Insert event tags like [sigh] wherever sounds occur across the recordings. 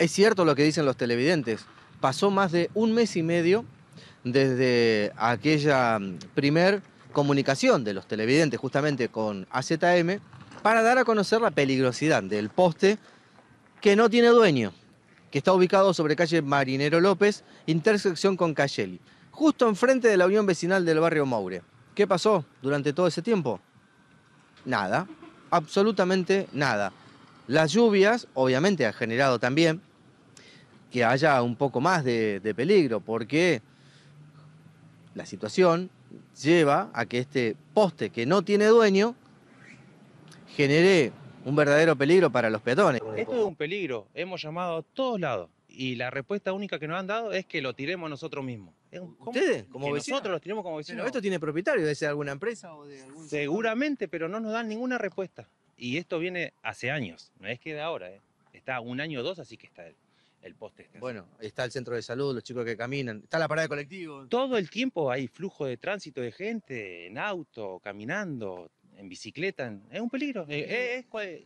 Es cierto lo que dicen los televidentes. Pasó más de un mes y medio desde aquella mm, primer comunicación de los televidentes justamente con AZM para dar a conocer la peligrosidad del poste que no tiene dueño, que está ubicado sobre calle Marinero López, intersección con Cayeli, justo enfrente de la unión vecinal del barrio Maure. ¿Qué pasó durante todo ese tiempo? Nada, absolutamente nada. Las lluvias, obviamente, han generado también que haya un poco más de, peligro, porque la situación lleva a que este poste que no tiene dueño genere un verdadero peligro para los peatones. Esto es un peligro, hemos llamado a todos lados y la respuesta única que nos han dado es que lo tiremos nosotros mismos. ¿Ustedes? Como nosotros los tiremos como vecinos. esto tiene propietario, de ser alguna empresa o de Seguramente, pero no nos dan ninguna respuesta. Y esto viene hace años, no es que de ahora, ¿eh? está un año o dos, así que está el poste Bueno, está el centro de salud, los chicos que caminan, está la parada de colectivo. Todo el tiempo hay flujo de tránsito de gente, en auto, caminando, en bicicleta. Es un peligro. Eh, eh,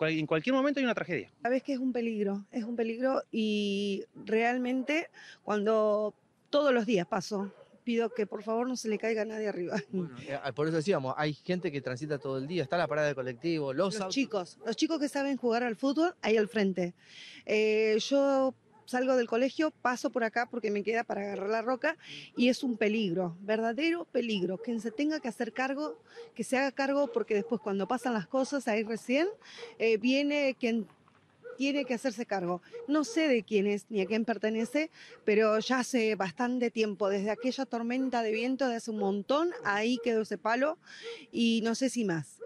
en cualquier momento hay una tragedia. Sabes que es un peligro, es un peligro y realmente cuando todos los días paso pido que por favor no se le caiga a nadie arriba. [laughs] Eh, ah, por eso decíamos, hay gente que transita todo el día, está la parada de colectivo, los, los chicos, los chicos que saben jugar al fútbol ahí al frente. Eh, yo salgo del colegio, paso por acá porque me queda para agarrar la roca y es un peligro, verdadero peligro. Quien se tenga que hacer cargo, que se haga cargo porque después cuando pasan las cosas ahí recién, eh, viene quien tiene que hacerse cargo. No sé de quién es ni a quién pertenece, pero ya hace bastante tiempo, desde aquella tormenta de viento de hace un montón, ahí quedó ese palo y no sé si más.